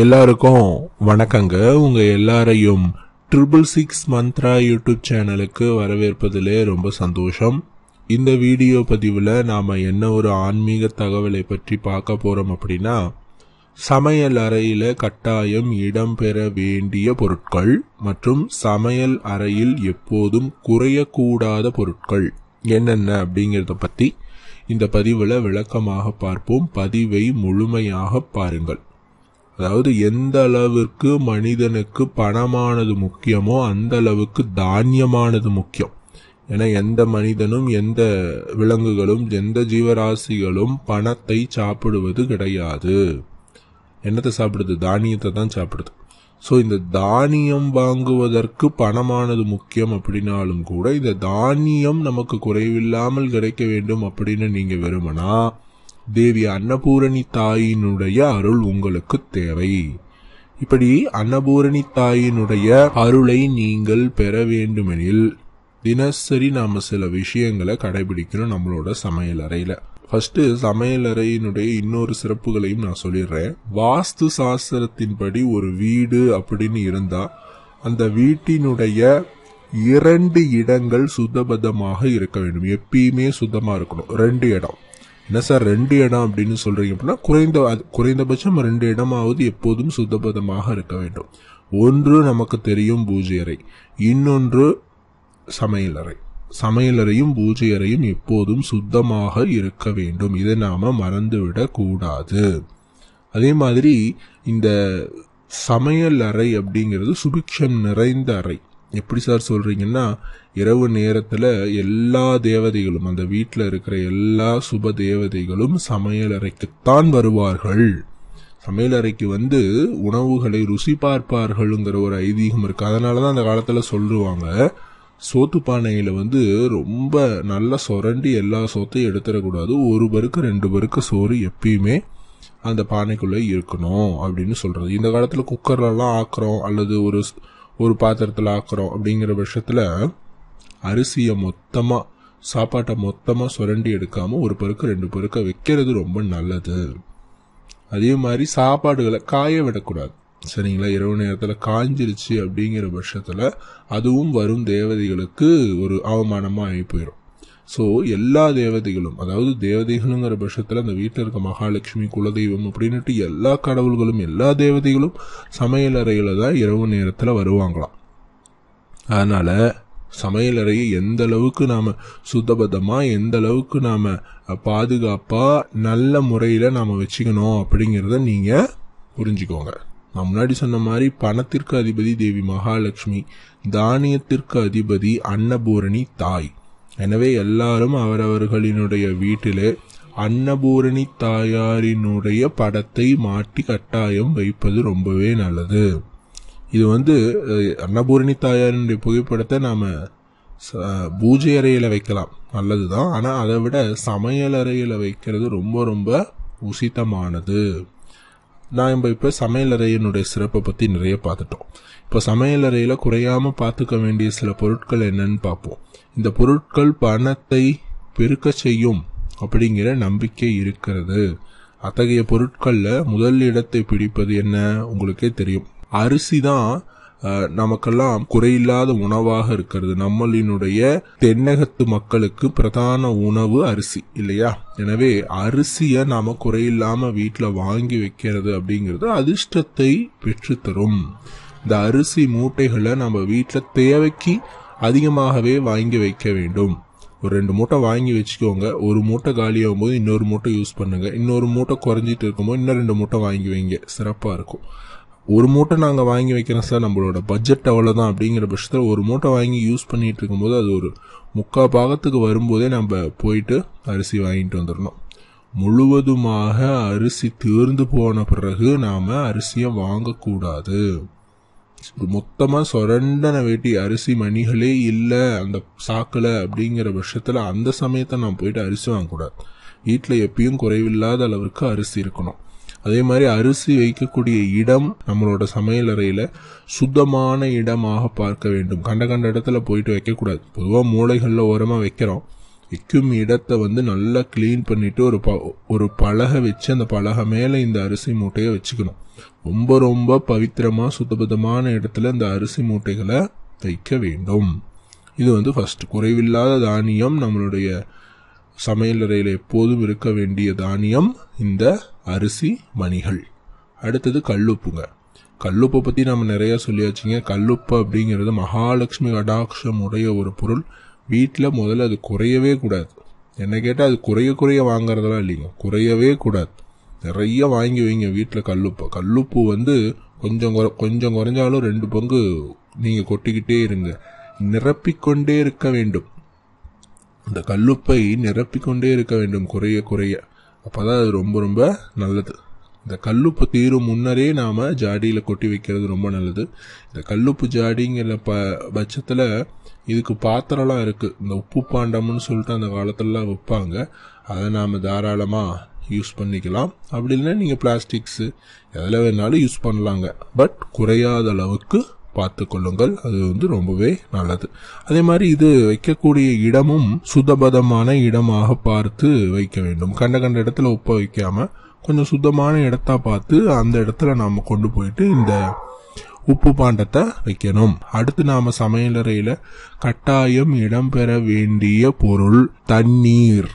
எல்லாருக்கும் வணக்கங்க உங்க எல்லாரையும் ட்ரிபிள் சிக்ஸ் மந்த்ரா யூடியூப் சேனலுக்கு வரவேற்பதிலே ரொம்ப சந்தோஷம் இந்த வீடியோ பதிவில் நாம் என்ன ஒரு ஆன்மீக தகவலை பற்றி பார்க்க போகிறோம் அப்படின்னா சமையல் அறையில் கட்டாயம் இடம்பெற வேண்டிய பொருட்கள் மற்றும் சமையல் அறையில் எப்போதும் குறையக்கூடாத பொருட்கள் என்னென்ன அப்படிங்கிறத பற்றி இந்த பதிவில் விளக்கமாக பார்ப்போம் பதிவை முழுமையாக பாருங்கள் அதாவது எந்த அளவிற்கு மனிதனுக்கு பணமானது முக்கியமோ அந்த அளவுக்கு தானியமானது முக்கியம் ஏன்னா எந்த மனிதனும் எந்த விலங்குகளும் எந்த ஜீவராசிகளும் பணத்தை சாப்பிடுவது கிடையாது என்னத்தை சாப்பிடுது தானியத்தை தான் சாப்பிடுது ஸோ இந்த தானியம் வாங்குவதற்கு பணமானது முக்கியம் அப்படின்னாலும் கூட இந்த தானியம் நமக்கு குறைவில்லாமல் கிடைக்க வேண்டும் அப்படின்னு நீங்கள் வெறுமனா தேவி அன்னபூரணி தாயினுடைய அருள் உங்களுக்கு தேவை இப்படி அன்னபூரணி தாயினுடைய அருளை நீங்கள் பெற வேண்டுமெனில் தினசரி நாம் சில விஷயங்களை கடைபிடிக்கணும் நம்மளோட சமையல் அறையில் ஃபஸ்ட்டு சமையலறையினுடைய இன்னொரு சிறப்புகளையும் நான் சொல்லிடுறேன் வாஸ்து சாஸ்திரத்தின்படி ஒரு வீடு அப்படின்னு இருந்தால் அந்த வீட்டினுடைய இரண்டு இடங்கள் சுத்தபத்தமாக இருக்க வேண்டும் எப்பயுமே சுத்தமாக இருக்கணும் ரெண்டு இடம் என்ன சார் ரெண்டு இடம் அப்படின்னு சொல்கிறீங்க அப்படின்னா குறைந்த குறைந்தபட்சம் ரெண்டு இடமாவது எப்போதும் சுத்தபதமாக இருக்க வேண்டும் ஒன்று நமக்கு தெரியும் பூஜை அறை இன்னொன்று சமையலறை சமையலறையும் பூஜை அறையும் எப்போதும் சுத்தமாக இருக்க வேண்டும் இதை நாம் மறந்துவிடக்கூடாது அதே மாதிரி இந்த சமையல் அறை அப்படிங்கிறது சுபிக்ஷம் நிறைந்த அறை எப்படி சார் சொல்கிறீங்கன்னா இரவு நேரத்தில் எல்லா தேவதைகளும் அந்த வீட்டில் இருக்கிற எல்லா சுப தேவதைகளும் சமையலறைக்குத்தான் வருவார்கள் சமையலறைக்கு வந்து உணவுகளை ருசி பார்ப்பார்கள்ங்கிற ஒரு ஐதீகம் இருக்குது அதனால தான் அந்த காலத்தில் சொல்லுவாங்க சோத்து பானையில் வந்து ரொம்ப நல்லா சுரண்டி எல்லா சோத்தையும் எடுத்துடக்கூடாது ஒரு பருக்கு ரெண்டு பருக்கு சோறு எப்பயுமே அந்த பானைக்குள்ளே இருக்கணும் அப்படின்னு சொல்கிறது இந்த காலத்தில் குக்கர்லலாம் ஆக்குறோம் அல்லது ஒரு ஒரு பாத்திரத்தில் ஆக்குறோம் அப்படிங்கிற பட்சத்தில் அரிசியை மொத்தமாக சாப்பாட்டை மொத்தமாக சுரண்டி எடுக்காமல் ஒரு பருக்க ரெண்டு பருக்க வைக்கிறது ரொம்ப நல்லது அதே மாதிரி சாப்பாடுகளை காய விடக்கூடாது சரிங்களா இரவு நேரத்தில் காஞ்சிருச்சு அப்படிங்கிற பட்சத்தில் அதுவும் வரும் தேவதைகளுக்கு ஒரு அவமானமாக ஆகி போயிடும் ஸோ எல்லா தேவதைகளும் அதாவது தேவதைகளுங்கிற பட்சத்தில் அந்த வீட்டில் இருக்க மகாலட்சுமி குலதெய்வம் அப்படின்ட்டு எல்லா கடவுள்களும் எல்லா தேவதைகளும் சமையலறையில் தான் இரவு நேரத்தில் வருவாங்களாம் அதனால் சமையலறையை எந்த அளவுக்கு நாம் சுத்தபத்தமாக எந்த அளவுக்கு நாம் பாதுகாப்பாக நல்ல முறையில் நாம் வச்சுக்கணும் அப்படிங்கிறத நீங்கள் புரிஞ்சுக்கோங்க நான் முன்னாடி சொன்ன மாதிரி பணத்திற்கு அதிபதி தேவி மகாலட்சுமி தானியத்திற்கு அதிபதி அன்னபூரணி தாய் எனவே எல்லாரும் அவரவர்களினுடைய வீட்டிலே அன்னபூரணி தாயாரினுடைய படத்தை மாட்டி கட்டாயம் வைப்பது ரொம்பவே நல்லது இது வந்து அன்னபூரணி தாயாரினுடைய புகைப்படத்தை நாம் பூஜை அறையில் வைக்கலாம் நல்லது தான் ஆனால் அதை விட சமையல் அறையில் வைக்கிறது ரொம்ப ரொம்ப உசிதமானது நாம் இப்போ சமையலறையினுடைய சிறப்பை பற்றி நிறைய பார்த்துட்டோம் இப்போ சமையலறையில் குறையாமல் பார்த்துக்க வேண்டிய சில பொருட்கள் என்னன்னு பார்ப்போம் இந்த பொருட்கள் பணத்தை பெருக்க செய்யும் அப்படிங்கிற நம்பிக்கை இருக்கிறது அத்தகைய பொருட்களில் முதல் இடத்தை பிடிப்பது என்ன உங்களுக்கே தெரியும் அரிசி தான் நமக்கெல்லாம் குறையில்லாத உணவாக இருக்கிறது நம்மளினுடைய தென்னகத்து மக்களுக்கு பிரதான உணவு அரிசி இல்லையா எனவே அரிசியை நாம குறையில்லாம வீட்டில் வாங்கி வைக்கிறது அப்படிங்கிறது அதிர்ஷ்டத்தை பெற்றுத்தரும் இந்த அரிசி மூட்டைகளை நம்ம வீட்டில் தேவைக்கு அதிகமாகவே வாங்கி வைக்க வேண்டும் ஒரு ரெண்டு மூட்டை வாங்கி வச்சுக்கோங்க ஒரு மூட்டை காலியாகும் போது இன்னொரு மூட்டை யூஸ் பண்ணுங்க இன்னொரு மூட்டை குறைஞ்சிட்டு இருக்கும்போது இன்னும் ரெண்டு மூட்டை வாங்கி வைங்க சிறப்பாக இருக்கும் ஒரு மூட்டை நாங்கள் வாங்கி வைக்கிறோம் சார் நம்மளோட பட்ஜெட் அவ்வளோதான் அப்படிங்கிற பட்சத்தில் ஒரு மூட்டை வாங்கி யூஸ் பண்ணிகிட்டு இருக்கும்போது அது ஒரு முக்கால் பாகத்துக்கு வரும்போதே நம்ம போயிட்டு அரிசி வாங்கிட்டு வந்துடணும் முழுவதுமாக அரிசி தேர்ந்து போன பிறகு நாம் அரிசியை வாங்கக்கூடாது மொத்தமாக சொரண்டன வேட்டி அரிசி மணிகளே இல்லை அந்த சாக்கில் அப்படிங்கிற பட்சத்தில் அந்த சமயத்தை நான் போயிட்டு அரிசி வாங்கக்கூடாது வீட்டில் எப்பயும் குறைவில்லாத அளவிற்கு அரிசி இருக்கணும் அதே மாதிரி அரிசி வைக்கக்கூடிய இடம் நம்மளோட சமையலறையில் சுத்தமான இடமாக பார்க்க வேண்டும் கண்ட கண்ட இடத்துல போயிட்டு வைக்கக்கூடாது பொதுவாக மூளைகளில் ஓரமாக வைக்கிறோம் வைக்கும் இடத்தை வந்து நல்லா க்ளீன் பண்ணிவிட்டு ஒரு ப ஒரு பலகை வச்சு அந்த பலகை மேலே இந்த அரிசி மூட்டையை வச்சுக்கணும் ரொம்ப ரொம்ப பவித்திரமாக சுத்தபத்தமான இடத்துல இந்த அரிசி மூட்டைகளை வைக்க வேண்டும் இது வந்து ஃபஸ்ட் குறைவில்லாத தானியம் நம்மளுடைய சமையலறையில் எப்போதும் இருக்க வேண்டிய தானியம் இந்த அரிசி மணிகள் அடுத்தது கல்லுப்புங்க கல்லுப்பை பற்றி நம்ம நிறையா சொல்லியாச்சுங்க கல்லுப்பு அப்படிங்கிறது மகாலட்சுமி கடாட்சம் உடைய ஒரு பொருள் வீட்டில் முதல்ல அது குறையவே கூடாது என்ன கேட்டால் அது குறைய குறைய வாங்குறதெல்லாம் இல்லைங்க குறையவே கூடாது நிறைய வாங்கி வைங்க வீட்டில் கல்லுப்பை கல்லுப்பு வந்து கொஞ்சம் குறை கொஞ்சம் குறைஞ்சாலும் ரெண்டு பங்கு நீங்கள் கொட்டிக்கிட்டே இருங்க நிரப்பிக்கொண்டே இருக்க வேண்டும் அந்த கல்லுப்பை நிரப்பிக்கொண்டே இருக்க வேண்டும் குறைய குறைய அப்போதான் அது ரொம்ப ரொம்ப நல்லது இந்த கல்லுப்பு தீரும் முன்னரே நாம் ஜாடியில் கொட்டி வைக்கிறது ரொம்ப நல்லது இந்த கல்லுப்பு ஜாடிங்கிற ப பட்சத்தில் இதுக்கு பாத்திரம்லாம் இருக்குது இந்த உப்பு பாண்டம்னு சொல்லிட்டு அந்த காலத்துலலாம் வைப்பாங்க அதை நாம் தாராளமாக யூஸ் பண்ணிக்கலாம் அப்படி இல்லைன்னா நீங்கள் பிளாஸ்டிக்ஸு எதில் வேணாலும் யூஸ் பண்ணலாங்க பட் குறையாத அளவுக்கு பார்த்து கொள்ளுங்கள் அது வந்து ரொம்பவே நல்லது அதே மாதிரி இது வைக்கக்கூடிய இடமும் சுதபதமான இடமாக பார்த்து வைக்க வேண்டும் கண்ட கண்ட இடத்துல உப்ப வைக்காம கொஞ்சம் சுத்தமான இடத்தா பார்த்து அந்த இடத்துல நாம் கொண்டு போயிட்டு இந்த உப்பு பாண்டத்தை வைக்கணும் அடுத்து நாம சமையலறையில கட்டாயம் இடம்பெற வேண்டிய பொருள் தண்ணீர்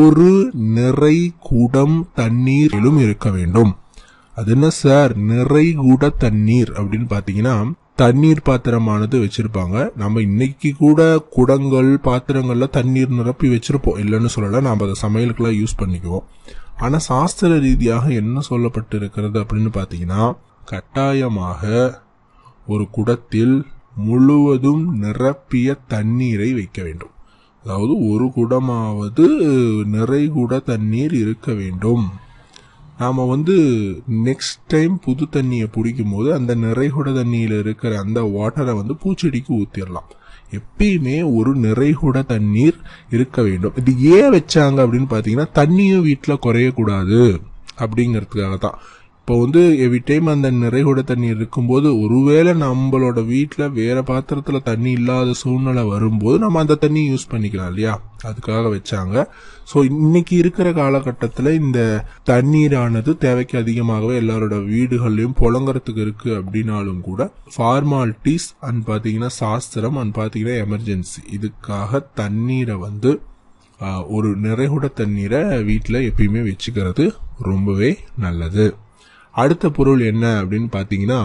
ஒரு நிறை கூடம் தண்ணீரிலும் இருக்க வேண்டும் அது என்ன சார் நிறை கூட தண்ணீர் அப்படின்னு பாத்தீங்கன்னா தண்ணீர் பாத்திரமானது வச்சிருப்பாங்க நம்ம இன்னைக்கு கூட குடங்கள் பாத்திரங்கள்ல தண்ணீர் நிரப்பி வச்சிருப்போம் இல்லைன்னு சொல்லல நாம் அதை சமையலுக்கெல்லாம் யூஸ் பண்ணிக்குவோம் ஆனா சாஸ்திர ரீதியாக என்ன சொல்லப்பட்டு இருக்கிறது அப்படின்னு பாத்தீங்கன்னா கட்டாயமாக ஒரு குடத்தில் முழுவதும் நிரப்பிய தண்ணீரை வைக்க வேண்டும் அதாவது ஒரு குடமாவது நிறை குட தண்ணீர் இருக்க வேண்டும் நாம் வந்து நெக்ஸ்ட் டைம் புது தண்ணியை பிடிக்கும் போது அந்த நிறைகுட தண்ணியில் இருக்கிற அந்த வாட்டரை வந்து பூச்செடிக்கு ஊற்றிடலாம் எப்பயுமே ஒரு நிறைகுட தண்ணீர் இருக்க வேண்டும் இது ஏன் வச்சாங்க அப்படின்னு பார்த்தீங்கன்னா தண்ணியும் வீட்டில் குறையக்கூடாது அப்படிங்கிறதுக்காக தான் இப்போ வந்து எவ்ரி டைம் அந்த நிறைகுட தண்ணி இருக்கும்போது ஒருவேளை நம்மளோட வீட்டில் வேற பாத்திரத்தில் தண்ணி இல்லாத சூழ்நிலை வரும்போது நம்ம அந்த தண்ணி யூஸ் பண்ணிக்கலாம் இல்லையா அதுக்காக வச்சாங்க ஸோ இன்னைக்கு இருக்கிற காலகட்டத்தில் இந்த தண்ணீரானது தேவைக்கு அதிகமாகவே எல்லாரோட வீடுகள்லையும் புழங்குறதுக்கு இருக்கு அப்படின்னாலும் கூட ஃபார்மாலிட்டிஸ் அண்ட் பார்த்தீங்கன்னா சாஸ்திரம் அண்ட் பார்த்தீங்கன்னா எமர்ஜென்சி இதுக்காக தண்ணீரை வந்து ஒரு நிறைகுட தண்ணீரை வீட்டில் எப்பயுமே வச்சுக்கிறது ரொம்பவே நல்லது அடுத்த பொருள் என்ன அப்படின்னு பார்த்தீங்கன்னா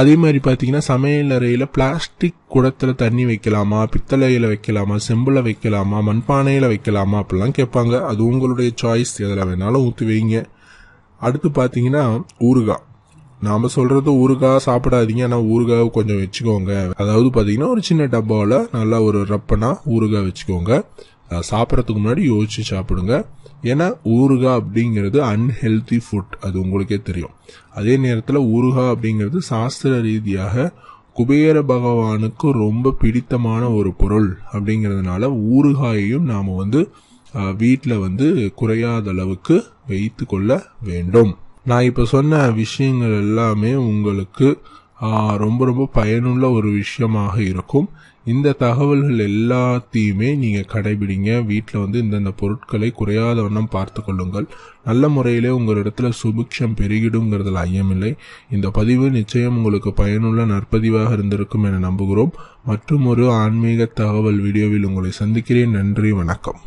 அதே மாதிரி பார்த்தீங்கன்னா சமையல் அறையில் பிளாஸ்டிக் குடத்தில் தண்ணி வைக்கலாமா பித்தளையில் வைக்கலாமா செம்பில் வைக்கலாமா மண்பானையில் வைக்கலாமா அப்படிலாம் கேட்பாங்க அது உங்களுடைய சாய்ஸ் எதில் வேணாலும் ஊற்றி வைங்க அடுத்து பார்த்தீங்கன்னா ஊறுகாய் நாம் சொல்கிறது ஊறுகாய் சாப்பிடாதீங்க ஆனால் ஊறுகாய் கொஞ்சம் வச்சுக்கோங்க அதாவது பார்த்தீங்கன்னா ஒரு சின்ன டப்பாவில் நல்லா ஒரு ரப்பனாக ஊறுகாய் வச்சுக்கோங்க சாப்பிட்றதுக்கு முன்னாடி யோசிச்சு சாப்பிடுங்க ஏன்னா ஊறுகா அப்படிங்கிறது அன்ஹெல்தி ஃபுட் அது உங்களுக்கே தெரியும் அதே நேரத்தில் ஊறுகா அப்படிங்கிறது சாஸ்திர ரீதியாக குபேர பகவானுக்கு ரொம்ப பிடித்தமான ஒரு பொருள் அப்படிங்கிறதுனால ஊறுகாயையும் நாம் வந்து வீட்டில் வந்து குறையாத அளவுக்கு வைத்து கொள்ள வேண்டும் நான் இப்போ சொன்ன விஷயங்கள் எல்லாமே உங்களுக்கு ரொம்ப ரொம்ப பயனுள்ள ஒரு விஷயமாக இருக்கும் இந்த தகவல்கள் எல்லாத்தையுமே நீங்கள் கடைபிடிங்க வீட்டில் வந்து இந்தந்த பொருட்களை குறையாத வண்ணம் பார்த்து கொள்ளுங்கள் நல்ல முறையிலே உங்கள் இடத்துல சுபிக்ஷம் பெருகிடுங்கிறதுல ஐயமில்லை இந்த பதிவு நிச்சயம் உங்களுக்கு பயனுள்ள நற்பதிவாக இருந்திருக்கும் என நம்புகிறோம் மற்றும் ஒரு ஆன்மீக தகவல் வீடியோவில் உங்களை சந்திக்கிறேன் நன்றி வணக்கம்